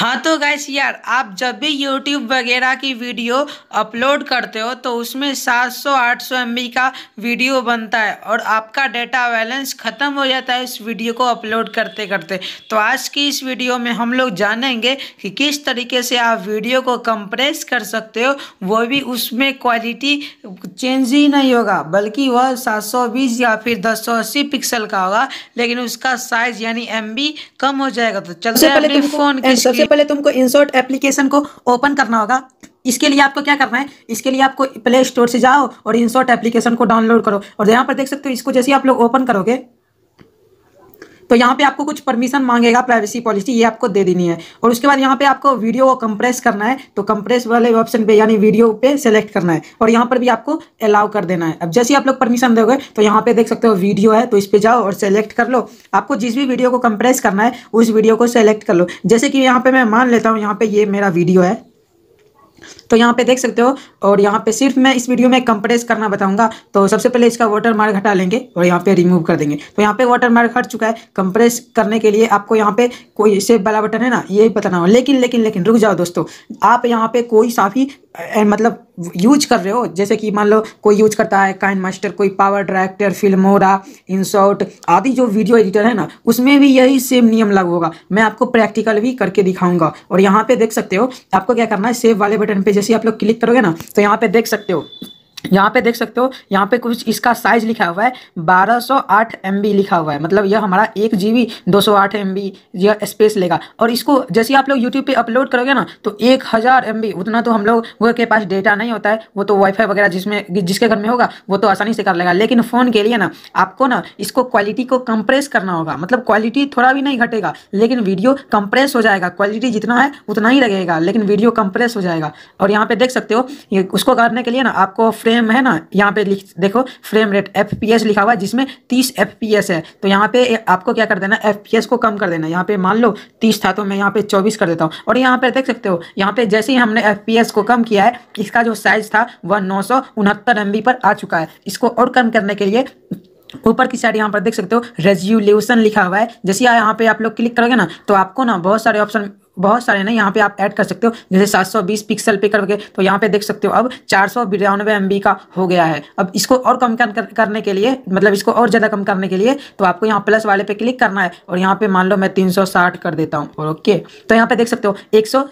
हाँ तो गैस यार आप जब भी यूट्यूब वगैरह की वीडियो अपलोड करते हो तो उसमें 700-800 सौ का वीडियो बनता है और आपका डेटा बैलेंस ख़त्म हो जाता है उस वीडियो को अपलोड करते करते तो आज की इस वीडियो में हम लोग जानेंगे कि किस तरीके से आप वीडियो को कंप्रेस कर सकते हो वो भी उसमें क्वालिटी चेंज ही नहीं होगा बल्कि वह सात या फिर दस पिक्सल का होगा लेकिन उसका साइज़ यानी एम कम हो जाएगा तो चलते हैं फ़ोन की पहले तुमको इंसर्ट एप्लीकेशन को ओपन करना होगा इसके लिए आपको क्या करना है इसके लिए आपको प्ले स्टोर से जाओ और इंसर्ट एप्लीकेशन को डाउनलोड करो और यहाँ पर देख सकते हो इसको जैसे आप लोग ओपन करोगे तो यहाँ पे आपको कुछ परमिशन मांगेगा प्राइवेसी पॉलिसी ये आपको दे देनी है और उसके बाद यहाँ पे आपको वीडियो को कंप्रेस करना है तो कंप्रेस वाले ऑप्शन पे यानी वीडियो पे सेलेक्ट करना है और यहाँ पर भी आपको अलाउ कर देना है अब जैसे आप लोग परमिशन दोगे तो यहाँ पे देख सकते हो वीडियो है तो इस पर जाओ और सेलेक्ट कर लो आपको जिस भी वीडियो को कंप्रेस करना है उस वीडियो को सेलेक्ट कर लो जैसे कि यहाँ पे मैं मान लेता हूँ यहाँ पे ये मेरा वीडियो है तो यहाँ पे देख सकते हो और यहाँ पे सिर्फ मैं इस वीडियो में कंप्रेस करना बताऊंगा तो सबसे पहले इसका वाटर मार्क हटा लेंगे और यहाँ पे रिमूव कर देंगे तो यहाँ पे वाटर मार्क हट चुका है कंप्रेस करने के लिए आपको यहाँ पे कोई सेफ वाला बटन है ना ये बताना हो लेकिन लेकिन लेकिन रुक जाओ दोस्तों आप यहाँ पे कोई साफ ही मतलब यूज कर रहे हो जैसे कि मान लो कोई यूज करता है काइन मास्टर कोई पावर डायरेक्टर फिल्मोरा शॉर्ट आदि जो वीडियो एडिटर है ना उसमें भी यही सेम नियम लागू होगा मैं आपको प्रैक्टिकल भी करके दिखाऊंगा और यहाँ पे देख सकते हो आपको क्या करना है सेव वाले बटन पे जैसे आप लोग क्लिक करोगे ना तो यहाँ पे देख सकते हो यहाँ पे देख सकते हो यहाँ पे कुछ इसका साइज लिखा हुआ है 1208 सौ लिखा हुआ है मतलब यह हमारा एक जी बी दो सौ यह स्पेस लेगा और इसको जैसे आप लोग यूट्यूब पे अपलोड करोगे ना तो एक हज़ार उतना तो हम लोग के पास डेटा नहीं होता है वो तो वाईफाई वगैरह जिसमें जिसके घर में होगा वो तो आसानी से कर लेगा लेकिन फ़ोन के लिए ना आपको ना इसको क्वालिटी को कंप्रेस करना होगा मतलब क्वालिटी थोड़ा भी नहीं घटेगा लेकिन वीडियो कंप्रेस हो जाएगा क्वालिटी जितना है उतना ही लगेगा लेकिन वीडियो कंप्रेस हो जाएगा और यहाँ पर देख सकते हो उसको करने के लिए ना आपको फ्रेम है ना यहाँ पे लिख देखो फ्रेम रेट एफ लिखा हुआ है जिसमें तीस एफ है तो यहाँ पे आपको क्या कर देना एफ को कम कर देना यहाँ पे मान लो तीस था तो मैं यहाँ पे चौबीस कर देता हूँ और यहाँ पे देख सकते हो यहाँ पे जैसे ही हमने एफ को कम किया है इसका जो साइज था वह नौ सौ पर आ चुका है इसको और कम करने के लिए ऊपर की साइड यहाँ पर देख सकते हो रेज्यूलेशन लिखा हुआ है जैसे यहाँ पे आप लोग क्लिक करोगे ना तो आपको ना बहुत सारे ऑप्शन बहुत सारे ना यहाँ पे आप ऐड कर सकते हो जैसे 720 पिक्सल पे करके तो यहाँ पे देख सकते हो अब चार सौ बिरानवे का हो गया है अब इसको और कम कर, करने के लिए मतलब इसको और ज़्यादा कम करने के लिए तो आपको यहाँ प्लस वाले पे क्लिक करना है और यहाँ पे मान लो मैं 360 कर देता हूँ ओके तो यहाँ पे देख सकते हो एक सौ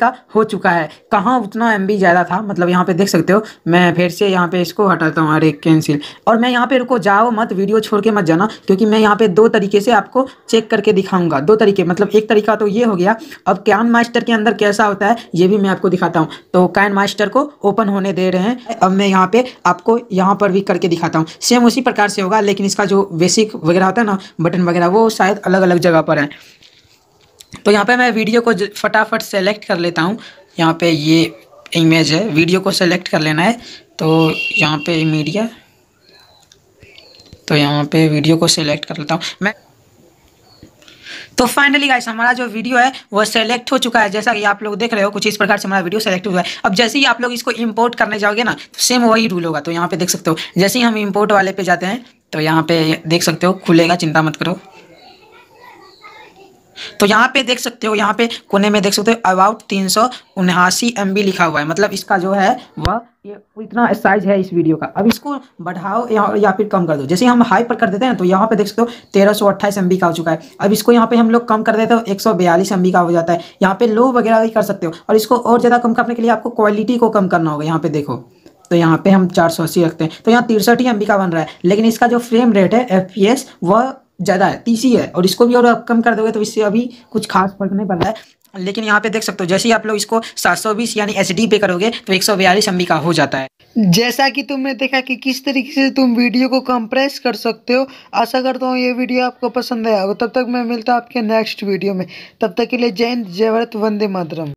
का हो चुका है कहाँ उतना एम ज़्यादा था मतलब यहाँ पर देख सकते हो मैं फिर से यहाँ पर इसको हटाता हूँ अरे कैंसिल और मैं यहाँ पर रुको जाओ मत वीडियो छोड़ के मत जाना क्योंकि मैं यहाँ पर दो तरीके से आपको चेक करके दिखाऊँगा दो तरीके मतलब एक तरीका तो ये हो गया जाएगा अब कैन मास्टर के अंदर कैसा होता है ये भी मैं आपको दिखाता हूँ तो कैन मास्टर को ओपन होने दे रहे हैं अब मैं यहाँ पे आपको यहाँ पर भी करके दिखाता हूँ सेम उसी प्रकार से होगा लेकिन इसका जो बेसिक वगैरह होता है ना बटन वगैरह वो शायद अलग अलग जगह पर है तो यहाँ पे मैं वीडियो को फटाफट सेलेक्ट कर लेता हूँ यहाँ पे ये इमेज है वीडियो को सेलेक्ट कर लेना है तो यहाँ पे मीडिया तो यहाँ पे वीडियो को सेलेक्ट कर लेता हूँ मैं तो फाइनली गाइस हमारा जो वीडियो है वो सेलेक्ट हो चुका है जैसा कि आप लोग देख रहे हो कुछ इस प्रकार से हमारा वीडियो सेलेक्ट हुआ है अब जैसे ही आप लोग इसको इम्पोर्ट करने जाओगे ना तो सेम वही रूल होगा तो यहाँ पे देख सकते हो जैसे ही हम इम्पोर्ट वाले पे जाते हैं तो यहाँ पे देख सकते हो खुलेगा चिंता मत करो तो यहाँ पे देख सकते हो यहाँ पे कोने में देख सकते हो अबाउट तीन सौ उन्यासी एम बी लिखा हुआ है मतलब इसका जो है वह ये इतना साइज है इस वीडियो का अब इसको बढ़ाओ या, या फिर कम कर दो जैसे हम हाई पर कर देते हैं तो यहाँ पे देख सकते हो तेरह सौ अट्ठाईस एम बी का हो चुका है अब इसको यहाँ पे हम लोग कम कर देते हो तो एक सौ बयालीस एम बी का हो जाता है यहाँ पे लो वगैरह भी कर सकते हो और इसको और ज़्यादा कम करने के लिए आपको क्वालिटी को कम करना होगा यहाँ पे देखो तो यहाँ पे हम चार सौ अस्सी रखते हैं तो यहाँ तिरसठ ही एम का बन रहा है लेकिन इसका जो फ्रेम रेट है एफ वह ज़्यादा है तीसरी है और इसको भी और आप कम कर दोगे तो इससे अभी कुछ खास फर्क नहीं पड़ रहा है लेकिन यहाँ पे देख सकते हो जैसे ही आप लोग इसको 720 यानी एच पे करोगे तो एक सौ बयालीस एम का हो जाता है जैसा कि तुमने देखा कि किस तरीके से तुम वीडियो को कंप्रेस कर सकते हो आशा करता हूँ ये वीडियो आपको पसंद आया हो तब तक मैं मिलता हूँ आपके नेक्स्ट वीडियो में तब तक के लिए जय हिंद जय वंदे मातरम